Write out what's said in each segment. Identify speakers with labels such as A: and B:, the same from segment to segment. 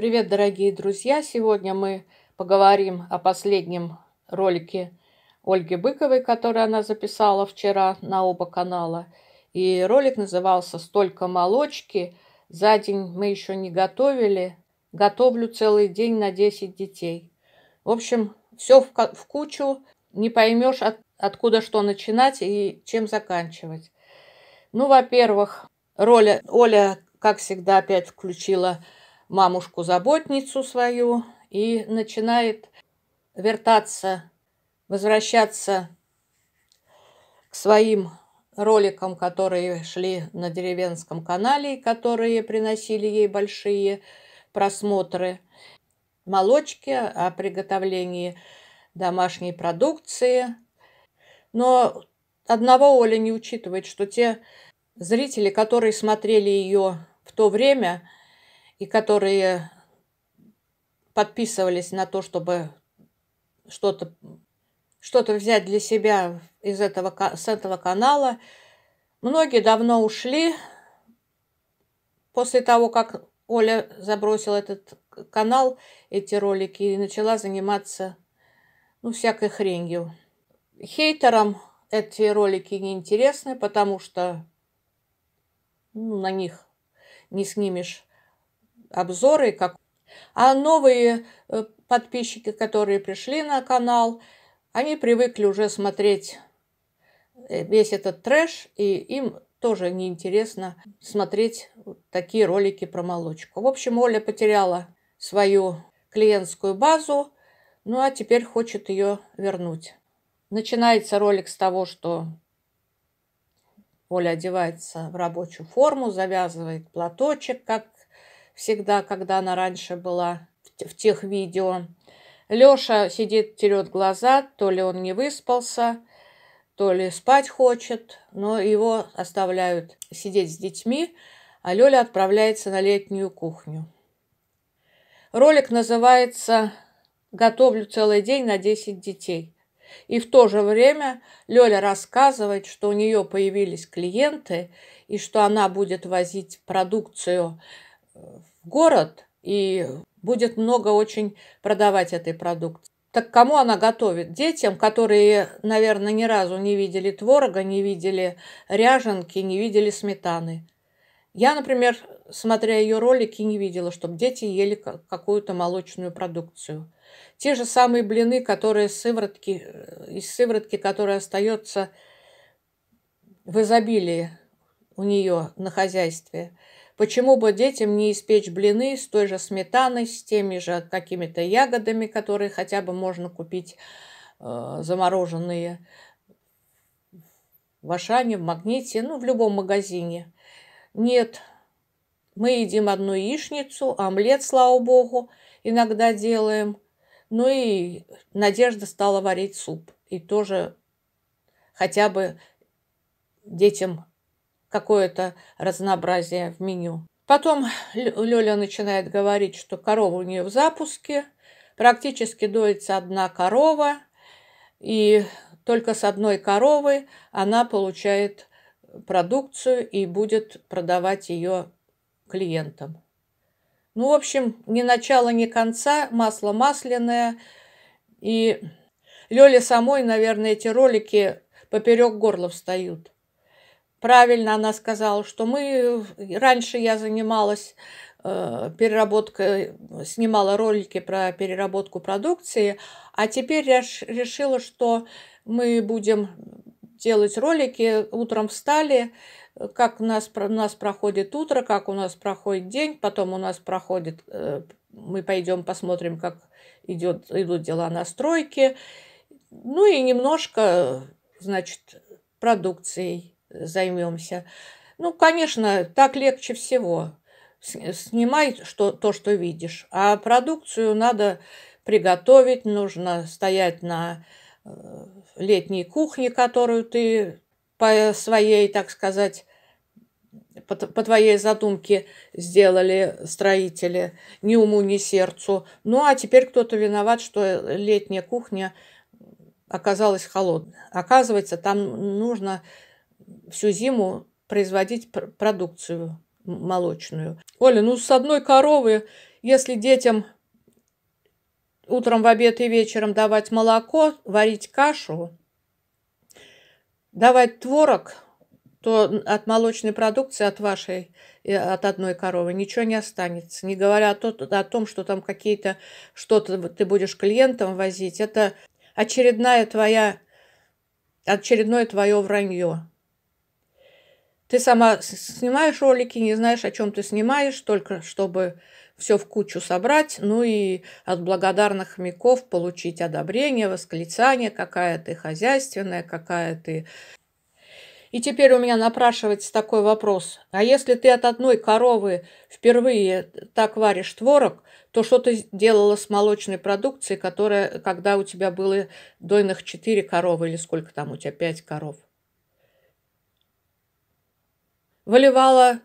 A: Привет, дорогие друзья! Сегодня мы поговорим о последнем ролике Ольги Быковой, который она записала вчера на оба канала. И ролик назывался «Столько молочки. За день мы еще не готовили. Готовлю целый день на 10 детей». В общем, все в, в кучу. Не поймешь, от, откуда что начинать и чем заканчивать. Ну, во-первых, Роля, Оля, как всегда, опять включила мамушку-заботницу свою и начинает вертаться, возвращаться к своим роликам, которые шли на деревенском канале, которые приносили ей большие просмотры. Молочки о приготовлении домашней продукции. Но одного Оля не учитывает, что те зрители, которые смотрели ее в то время, и которые подписывались на то, чтобы что-то что-то взять для себя из этого, с этого канала. Многие давно ушли после того, как Оля забросила этот канал, эти ролики, и начала заниматься ну, всякой хренью. Хейтерам эти ролики неинтересны, потому что ну, на них не снимешь обзоры, как... а новые э, подписчики, которые пришли на канал, они привыкли уже смотреть э, весь этот трэш, и им тоже неинтересно смотреть такие ролики про молочку. В общем, Оля потеряла свою клиентскую базу, ну а теперь хочет ее вернуть. Начинается ролик с того, что Оля одевается в рабочую форму, завязывает платочек, как всегда, когда она раньше была в тех видео. Лёша сидит, терет глаза, то ли он не выспался, то ли спать хочет, но его оставляют сидеть с детьми, а Лёля отправляется на летнюю кухню. Ролик называется «Готовлю целый день на 10 детей». И в то же время Лёля рассказывает, что у нее появились клиенты и что она будет возить продукцию в город и будет много очень продавать этой продукции. Так кому она готовит? Детям, которые, наверное, ни разу не видели творога, не видели ряженки, не видели сметаны. Я, например, смотря ее ролики, не видела, чтобы дети ели какую-то молочную продукцию. Те же самые блины, которые сыворотки, э, из сыворотки, которая остается в изобилии у нее на хозяйстве. Почему бы детям не испечь блины с той же сметаной, с теми же какими-то ягодами, которые хотя бы можно купить э, замороженные в Ашане, в Магните, ну, в любом магазине. Нет, мы едим одну яичницу, омлет, слава богу, иногда делаем. Ну и Надежда стала варить суп. И тоже хотя бы детям какое-то разнообразие в меню. Потом Лёля начинает говорить, что корова у нее в запуске, практически доится одна корова, и только с одной коровы она получает продукцию и будет продавать ее клиентам. Ну, в общем, ни начала, ни конца, масло масляное. И Лёле самой, наверное, эти ролики поперек горла встают правильно она сказала, что мы... Раньше я занималась э, переработкой, снимала ролики про переработку продукции, а теперь я решила, что мы будем делать ролики. Утром встали, как у нас, у нас проходит утро, как у нас проходит день, потом у нас проходит, э, мы пойдем посмотрим, как идет, идут дела на стройке, ну и немножко, значит, продукцией займемся. Ну, конечно, так легче всего. Снимай что, то, что видишь. А продукцию надо приготовить, нужно стоять на э, летней кухне, которую ты по своей, так сказать, по, по твоей задумке сделали строители, ни уму, ни сердцу. Ну, а теперь кто-то виноват, что летняя кухня оказалась холодной. Оказывается, там нужно всю зиму производить продукцию молочную. Оля, ну с одной коровы, если детям утром, в обед и вечером давать молоко, варить кашу, давать творог, то от молочной продукции, от вашей, э, от одной коровы ничего не останется. Не говоря о, то, о том, что там какие-то, что-то ты будешь клиентам возить. Это очередная твоя, очередное твое вранье. Ты сама снимаешь ролики, не знаешь, о чем ты снимаешь, только чтобы все в кучу собрать, ну и от благодарных хомяков получить одобрение, восклицание, какая ты хозяйственная, какая ты и теперь у меня напрашивается такой вопрос. А если ты от одной коровы впервые так варишь творог, то что ты делала с молочной продукцией, которая, когда у тебя было дойных 4 коровы или сколько там у тебя, 5 коров? Выливала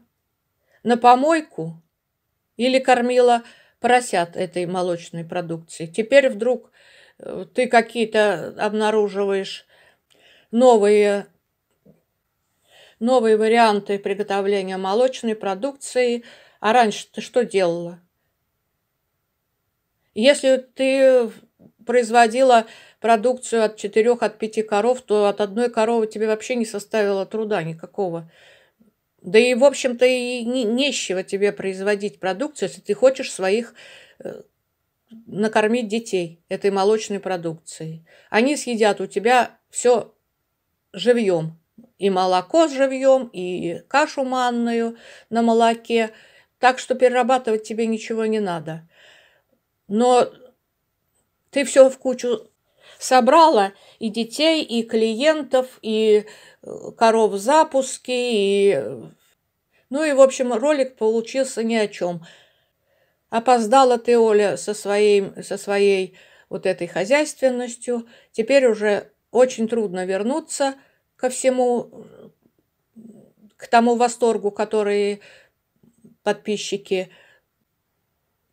A: на помойку или кормила поросят этой молочной продукции. Теперь вдруг э, ты какие-то обнаруживаешь новые, новые варианты приготовления молочной продукции. А раньше ты что делала? Если ты производила продукцию от четырех, от пяти коров, то от одной коровы тебе вообще не составило труда никакого. Да и, в общем-то, и не тебе производить продукцию, если ты хочешь своих э, накормить детей этой молочной продукцией. Они съедят у тебя все живьем. И молоко с живьем, и кашу манную на молоке. Так что перерабатывать тебе ничего не надо. Но ты все в кучу собрала и детей, и клиентов, и э, коров запуски, и... Ну и, в общем, ролик получился ни о чем. Опоздала ты, Оля, со своей, со своей вот этой хозяйственностью. Теперь уже очень трудно вернуться ко всему, к тому восторгу, который подписчики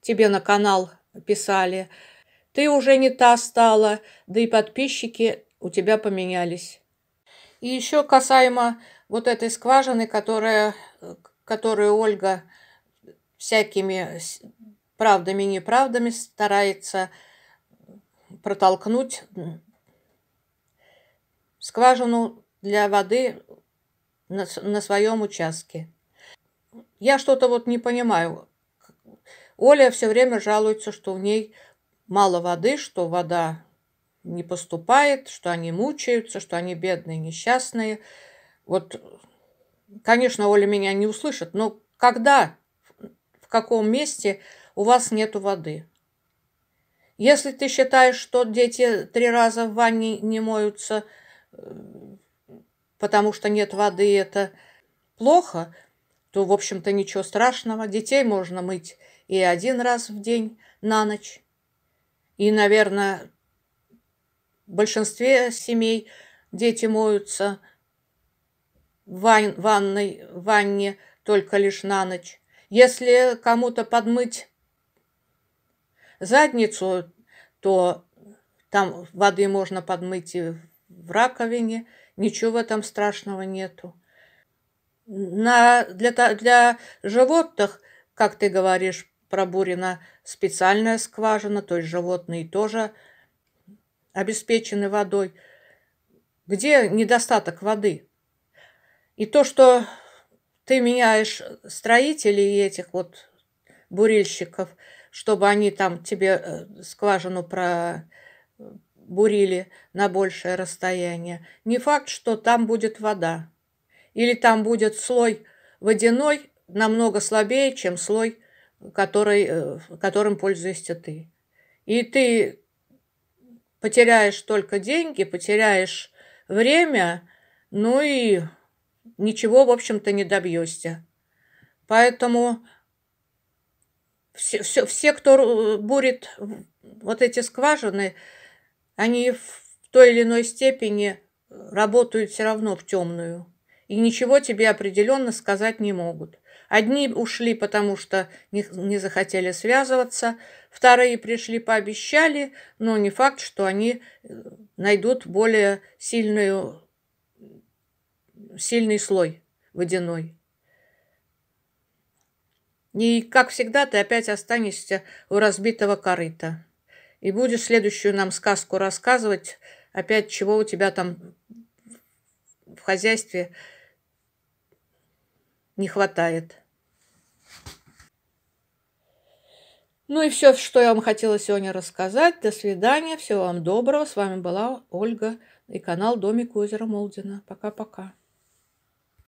A: тебе на канал писали. Ты уже не та стала, да и подписчики у тебя поменялись. И еще касаемо вот этой скважины, которая, которую Ольга всякими правдами и неправдами старается протолкнуть скважину для воды на, на своем участке. Я что-то вот не понимаю. Оля все время жалуется, что у ней мало воды, что вода не поступает, что они мучаются, что они бедные, несчастные. Вот, конечно, Оля меня не услышит, но когда, в каком месте у вас нету воды? Если ты считаешь, что дети три раза в ванне не моются, потому что нет воды, это плохо, то, в общем-то, ничего страшного. Детей можно мыть и один раз в день на ночь. И, наверное, в большинстве семей дети моются в ванной, в ванне только лишь на ночь. Если кому-то подмыть задницу, то там воды можно подмыть и в раковине. Ничего в этом страшного нету. На, для, для животных, как ты говоришь, пробурена специальная скважина, то есть животные тоже обеспечены водой. Где недостаток воды? И то, что ты меняешь строителей этих вот бурильщиков, чтобы они там тебе э, скважину пробурили на большее расстояние. Не факт, что там будет вода. Или там будет слой водяной намного слабее, чем слой который, э, которым пользуешься ты. И ты потеряешь только деньги, потеряешь время, ну и ничего, в общем-то, не добьешься. Поэтому все, все, все, кто бурит вот эти скважины, они в той или иной степени работают все равно в темную. И ничего тебе определенно сказать не могут. Одни ушли, потому что не, не захотели связываться, вторые пришли, пообещали, но не факт, что они э, найдут более сильную, сильный слой водяной. И, как всегда, ты опять останешься у разбитого корыта. И будешь следующую нам сказку рассказывать, опять чего у тебя там в хозяйстве не хватает. Ну и все, что я вам хотела сегодня рассказать. До свидания, всего вам доброго. С вами была Ольга и канал Домик озера Молдина. Пока-пока.